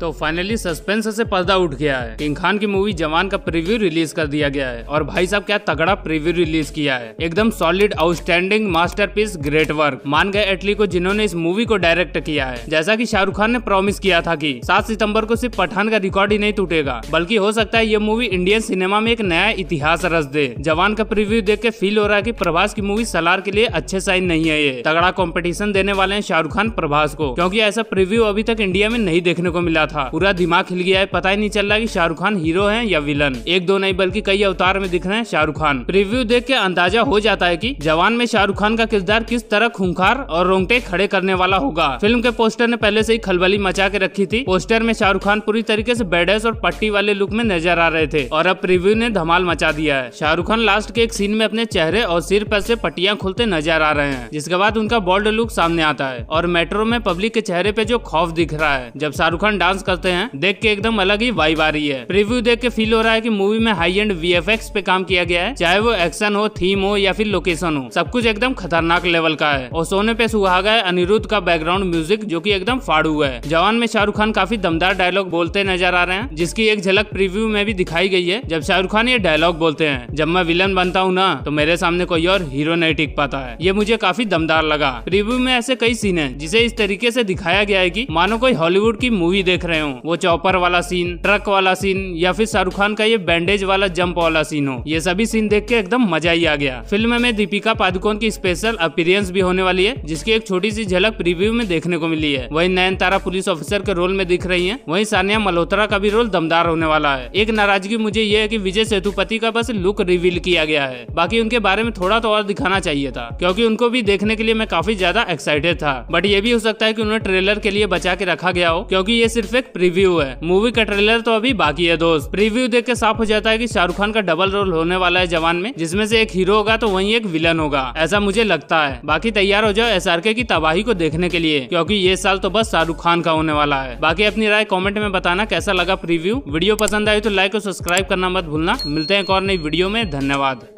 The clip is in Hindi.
तो फाइनली सस्पेंस से पर्दा उठ गया है किंग खान की मूवी जवान का प्रीव्यू रिलीज कर दिया गया है और भाई साहब क्या तगड़ा प्रीव्यू रिलीज किया है एकदम solid outstanding masterpiece great work मान गए एटली को जिन्होंने इस मूवी को डायरेक्ट किया है जैसा की शाहरुख खान ने प्रॉमिस किया था की सात सितम्बर को सिर्फ पठान का रिकॉर्ड ही नहीं टूटेगा बल्कि हो सकता है ये मूवी इंडियन सिनेमा में एक नया इतिहास रच दे जवान का प्रीव्यू देख के फील हो रहा है की प्रभास की मूवी सलार के लिए अच्छे साइन नहीं है ये तगड़ा कॉम्पिटिशन देने वाले हैं शाहरुख खान प्रभास को क्योंकि ऐसा प्रीव्यू अभी तक इंडिया में नहीं देखने को मिला था पूरा दिमाग हिल गया है पता ही नहीं चल रहा की शाहरुख खान हीरो है या विलन एक दो नहीं बल्कि कई अवतार में दिख रहे हैं शाहरुख खान रिव्यू देख के अंदाजा हो जाता है की जवान में शाहरुख खान का किरदार किस तरह खूंखार और रोंगटे खड़े करने वाला होगा फिल्म के पोस्टर ने पहले से ही खलबली मचा के रखी थी पोस्टर में शाहरुख खान पूरी तरीके से बेडेस और पट्टी वाले लुक में नजर आ रहे थे और अब प्रिव्यू ने धमाल मचा दिया है शाहरुख खान लास्ट के एक सीन में अपने चेहरे और सिर पर से पट्टिया खुलते नजर आ रहे हैं जिसके बाद उनका बोल्ड लुक सामने आता है और मेट्रो में पब्लिक के चेहरे पे जो खौफ दिख रहा है जब शाहरुख खान डांस डांस करते हैं देख के एकदम अलग ही वाइब आ रही है रिव्यू देख के फील हो रहा है की मूवी में हाई एंड वी पे काम किया गया है चाहे वो एक्शन हो थीम हो या फिर लोकेशन हो सब कुछ एकदम खतरनाक लेवल का है और सोने पे सुहागा है अनिरुद्ध का बैकग्राउंड म्यूजिक जो की एकदम फाड़ू है जवान में शाहरुख खान काफी दमदार डायलॉग बोलते नजर आ रहे हैं जिसकी एक झलक प्रीव्यू में भी दिखाई गई है जब शाहरुख खान ये डायलॉग बोलते हैं जब मैं विलन बनता हूँ ना तो मेरे सामने कोई और हीरो नहीं टिक पाता है ये मुझे काफी दमदार लगा प्रीव्यू में ऐसे कई सीन है जिसे इस तरीके से दिखाया गया है की मानो कोई हॉलीवुड की मूवी देख रहे हो वो चौपर वाला सीन ट्रक वाला सीन या फिर शाहरुख खान का ये बैंडेज वाला जंप वाला सीन हो ये सभी सीन देख के एकदम मजा ही आ गया फिल्म में दीपिका पादुकोण की स्पेशल अपीयरेंस भी होने वाली है जिसकी एक छोटी सी झलक प्रीव्यू में देखने को मिली है वही नयन तारा पुलिस ऑफिसर के रोल में दिख रही है वही सानिया मल्होत्रा का भी रोल दमदार होने वाला है एक नाराजगी मुझे ये है की विजय सेतुपति का बस लुक रिवील किया गया है बाकी उनके बारे में थोड़ा तो और दिखाना चाहिए था क्योंकि उनको भी देखने के लिए मैं काफी ज्यादा एक्साइटेड था बट ये भी हो सकता है की उन्हें ट्रेलर के लिए बचा के रखा गया हो क्योंकि ये सिर्फ एक प्रीव्यू है मूवी का ट्रेलर तो अभी बाकी है दोस्त प्रीव्यू देख के साफ हो जाता है की शाहरुख खान का डबल रोल होने वाला है जवान में जिसमे से एक हीरो होगा तो वही एक विलन होगा ऐसा मुझे लगता है बाकी तैयार हो जाओ एस की तबाही को देखने के लिए क्योंकि ये साल तो बस शाहरुख खान का होने वाला है बाकी अपनी राय कॉमेंट में बताना कैसा लगा प्रीव्यू वीडियो पसंद आई तो लाइक और सब्सक्राइब करना मत भूलना मिलते हैं एक और नई वीडियो में धन्यवाद